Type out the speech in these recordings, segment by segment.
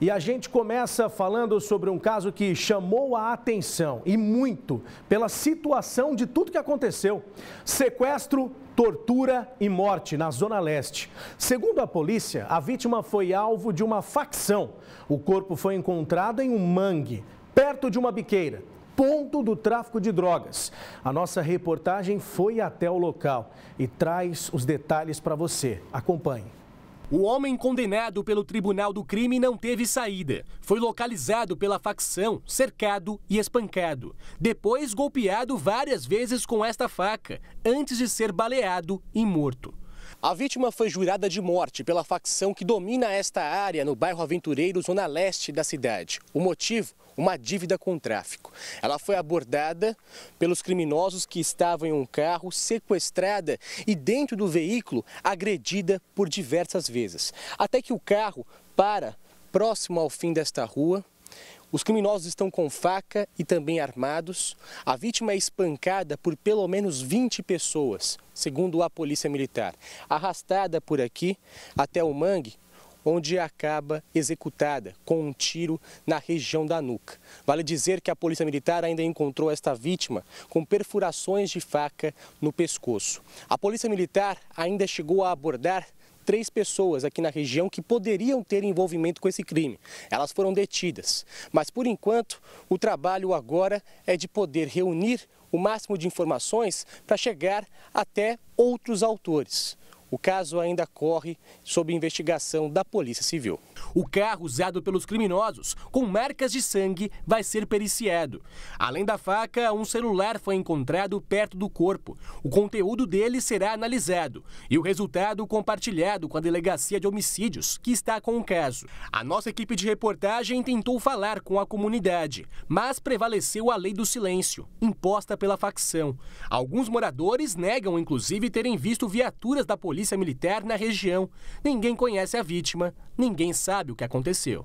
E a gente começa falando sobre um caso que chamou a atenção e muito pela situação de tudo que aconteceu. Sequestro, tortura e morte na Zona Leste. Segundo a polícia, a vítima foi alvo de uma facção. O corpo foi encontrado em um mangue, perto de uma biqueira, ponto do tráfico de drogas. A nossa reportagem foi até o local e traz os detalhes para você. Acompanhe. O homem condenado pelo Tribunal do Crime não teve saída. Foi localizado pela facção, cercado e espancado. Depois golpeado várias vezes com esta faca, antes de ser baleado e morto. A vítima foi jurada de morte pela facção que domina esta área no bairro Aventureiro, zona leste da cidade. O motivo? Uma dívida com o tráfico. Ela foi abordada pelos criminosos que estavam em um carro, sequestrada e dentro do veículo agredida por diversas vezes. Até que o carro para próximo ao fim desta rua os criminosos estão com faca e também armados. A vítima é espancada por pelo menos 20 pessoas, segundo a polícia militar, arrastada por aqui até o mangue, onde acaba executada com um tiro na região da nuca. Vale dizer que a Polícia Militar ainda encontrou esta vítima com perfurações de faca no pescoço. A Polícia Militar ainda chegou a abordar três pessoas aqui na região que poderiam ter envolvimento com esse crime. Elas foram detidas. Mas, por enquanto, o trabalho agora é de poder reunir o máximo de informações para chegar até outros autores. O caso ainda corre sob investigação da Polícia Civil. O carro usado pelos criminosos, com marcas de sangue, vai ser periciado. Além da faca, um celular foi encontrado perto do corpo. O conteúdo dele será analisado e o resultado compartilhado com a Delegacia de Homicídios, que está com o caso. A nossa equipe de reportagem tentou falar com a comunidade, mas prevaleceu a lei do silêncio, imposta pela facção. Alguns moradores negam, inclusive, terem visto viaturas da polícia polícia militar na região. Ninguém conhece a vítima, ninguém sabe o que aconteceu.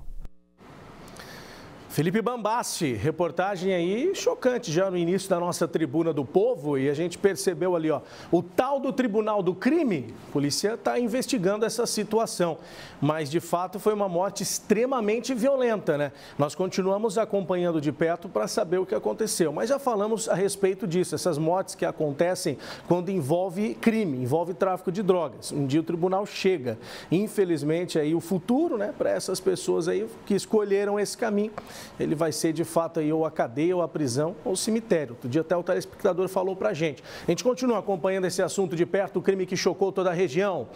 Felipe Bambassi, reportagem aí chocante já no início da nossa tribuna do povo e a gente percebeu ali, ó, o tal do Tribunal do Crime, a polícia está investigando essa situação, mas de fato foi uma morte extremamente violenta, né? Nós continuamos acompanhando de perto para saber o que aconteceu, mas já falamos a respeito disso, essas mortes que acontecem quando envolve crime, envolve tráfico de drogas. Um dia o tribunal chega, infelizmente aí o futuro, né, para essas pessoas aí que escolheram esse caminho ele vai ser de fato aí ou a cadeia, ou a prisão, ou o cemitério. Outro dia até o telespectador falou para a gente. A gente continua acompanhando esse assunto de perto, o crime que chocou toda a região.